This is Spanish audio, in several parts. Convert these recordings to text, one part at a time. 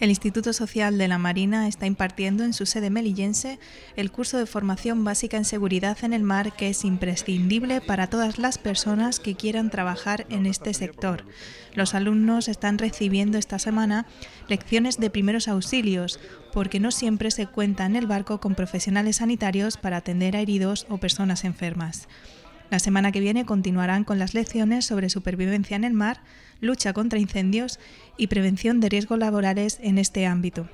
El Instituto Social de la Marina está impartiendo en su sede melillense el curso de formación básica en seguridad en el mar que es imprescindible para todas las personas que quieran trabajar en este sector. Los alumnos están recibiendo esta semana lecciones de primeros auxilios, porque no siempre se cuenta en el barco con profesionales sanitarios para atender a heridos o personas enfermas. La semana que viene continuarán con las lecciones sobre supervivencia en el mar, lucha contra incendios y prevención de riesgos laborales en este ámbito.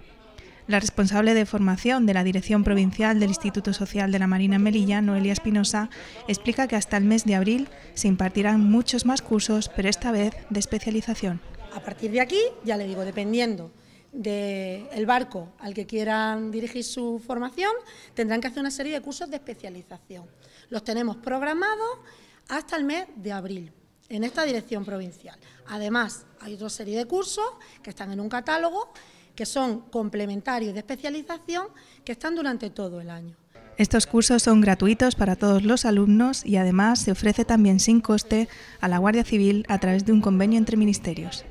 La responsable de formación de la Dirección Provincial del Instituto Social de la Marina en Melilla, Noelia Espinosa, explica que hasta el mes de abril se impartirán muchos más cursos, pero esta vez de especialización. A partir de aquí, ya le digo, dependiendo del barco al que quieran dirigir su formación, tendrán que hacer una serie de cursos de especialización. Los tenemos programados hasta el mes de abril en esta dirección provincial. Además, hay otra serie de cursos que están en un catálogo que son complementarios de especialización que están durante todo el año. Estos cursos son gratuitos para todos los alumnos y además se ofrece también sin coste a la Guardia Civil a través de un convenio entre ministerios.